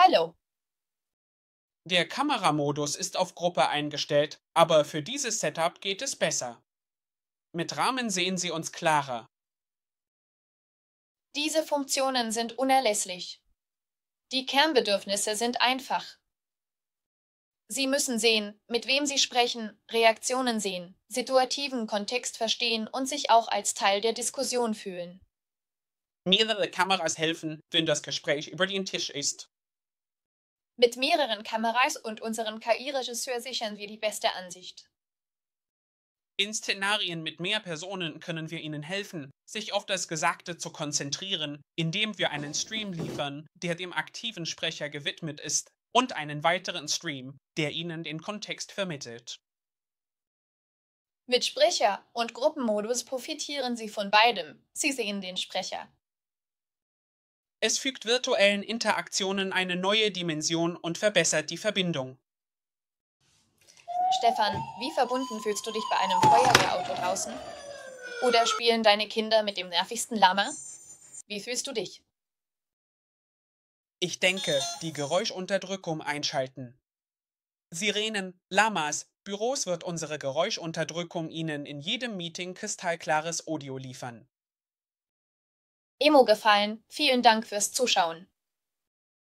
Hallo. Der Kameramodus ist auf Gruppe eingestellt, aber für dieses Setup geht es besser. Mit Rahmen sehen Sie uns klarer. Diese Funktionen sind unerlässlich. Die Kernbedürfnisse sind einfach. Sie müssen sehen, mit wem Sie sprechen, Reaktionen sehen, situativen Kontext verstehen und sich auch als Teil der Diskussion fühlen. Mehrere Kameras helfen, wenn das Gespräch über den Tisch ist. Mit mehreren Kameras und unserem KI-Regisseur sichern wir die beste Ansicht. In Szenarien mit mehr Personen können wir Ihnen helfen, sich auf das Gesagte zu konzentrieren, indem wir einen Stream liefern, der dem aktiven Sprecher gewidmet ist, und einen weiteren Stream, der Ihnen den Kontext vermittelt. Mit Sprecher und Gruppenmodus profitieren Sie von beidem. Sie sehen den Sprecher. Es fügt virtuellen Interaktionen eine neue Dimension und verbessert die Verbindung. Stefan, wie verbunden fühlst du dich bei einem Feuerwehrauto draußen? Oder spielen deine Kinder mit dem nervigsten Lama? Wie fühlst du dich? Ich denke, die Geräuschunterdrückung einschalten. Sirenen, Lamas, Büros wird unsere Geräuschunterdrückung Ihnen in jedem Meeting kristallklares Audio liefern. Emo gefallen. Vielen Dank fürs Zuschauen.